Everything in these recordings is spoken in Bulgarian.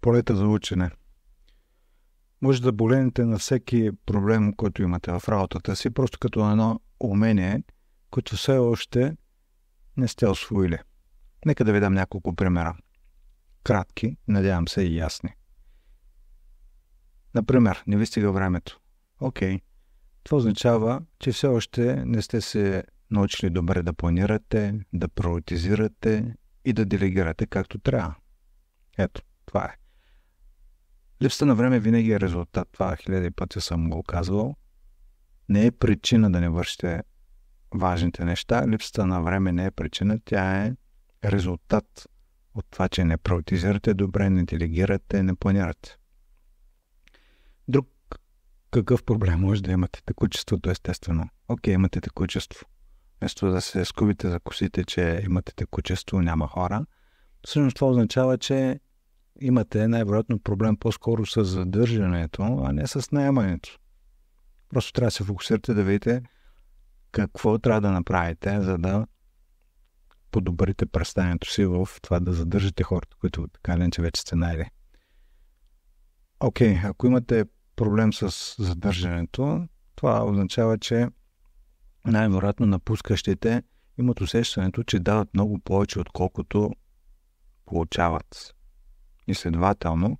полета за учене. Може да болените на всеки проблем, който имате в работата си, просто като едно умение, което все още не сте освоили. Нека да ви дам няколко примера. Кратки, надявам се и ясни. Например, не ви стига времето. Окей. Okay. Това означава, че все още не сте се научили добре да планирате, да приоритизирате и да делегирате както трябва. Ето, това е. Липсата на време винаги е резултат. Това хиляди пъти съм го казвал. Не е причина да не вършите важните неща. Липсата на време не е причина. Тя е резултат от това, че не приоритизирате добре, не делегирате, не планирате. Друг какъв проблем може да имате? Текучеството, естествено. Окей, имате текучество. Вместо да се скубите за косите, че имате текучество, няма хора. Всъщност това означава, че имате най-вероятно проблем по-скоро с задържането, а не с наемането. Просто трябва да се фокусирате да видите какво трябва да направите, за да подобрите представянето си в това да задържате хората, които така ли, че вече сте найде. Окей, okay, ако имате проблем с задържането, това означава, че най-вероятно напускащите имат усещането, че дават много повече, отколкото получават и следователно,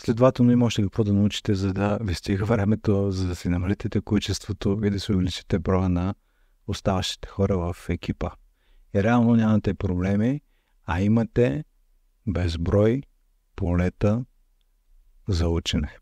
следователно има още какво да научите, за да ви стига времето, за да си намалите количеството и да си увеличите броя на оставащите хора в екипа. И реално нямате проблеми, а имате безброй полета за учене.